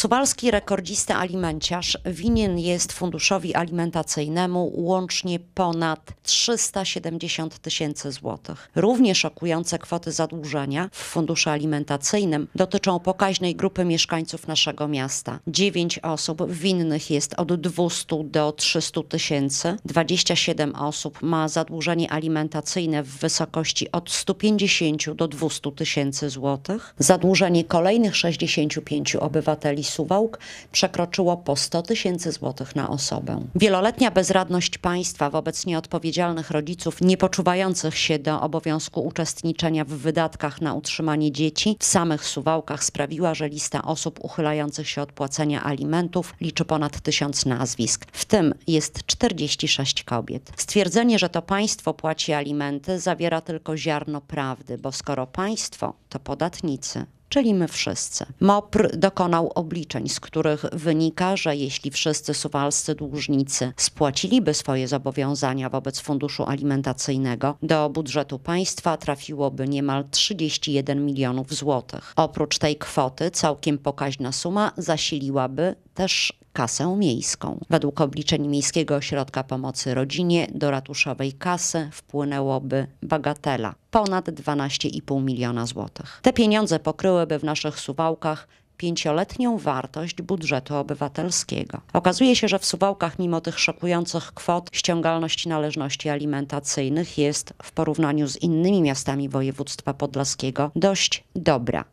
Suwalski rekordzista alimenciarz winien jest funduszowi alimentacyjnemu łącznie ponad 370 tysięcy złotych. Równie szokujące kwoty zadłużenia w funduszu alimentacyjnym dotyczą pokaźnej grupy mieszkańców naszego miasta. 9 osób winnych jest od 200 do 300 tysięcy, 27 osób ma zadłużenie alimentacyjne w wysokości od 150 do 200 tysięcy złotych, zadłużenie kolejnych 65 obywateli Suwałk przekroczyło po 100 tysięcy złotych na osobę. Wieloletnia bezradność państwa wobec nieodpowiedzialnych rodziców niepoczuwających się do obowiązku uczestniczenia w wydatkach na utrzymanie dzieci w samych Suwałkach sprawiła, że lista osób uchylających się od płacenia alimentów liczy ponad tysiąc nazwisk. W tym jest 46 kobiet. Stwierdzenie, że to państwo płaci alimenty zawiera tylko ziarno prawdy, bo skoro państwo, to podatnicy, czyli my wszyscy. MOPR dokonał obliczeń, z których wynika, że jeśli wszyscy suwalscy dłużnicy spłaciliby swoje zobowiązania wobec funduszu alimentacyjnego, do budżetu państwa trafiłoby niemal 31 milionów złotych. Oprócz tej kwoty całkiem pokaźna suma zasiliłaby też kasę miejską. Według obliczeń Miejskiego Ośrodka Pomocy Rodzinie do ratuszowej kasy wpłynęłoby bagatela ponad 12,5 miliona złotych. Te pieniądze pokryłyby w naszych suwałkach pięcioletnią wartość budżetu obywatelskiego. Okazuje się, że w Suwałkach mimo tych szokujących kwot ściągalność należności alimentacyjnych jest w porównaniu z innymi miastami województwa podlaskiego dość dobra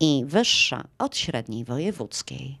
i wyższa od średniej wojewódzkiej.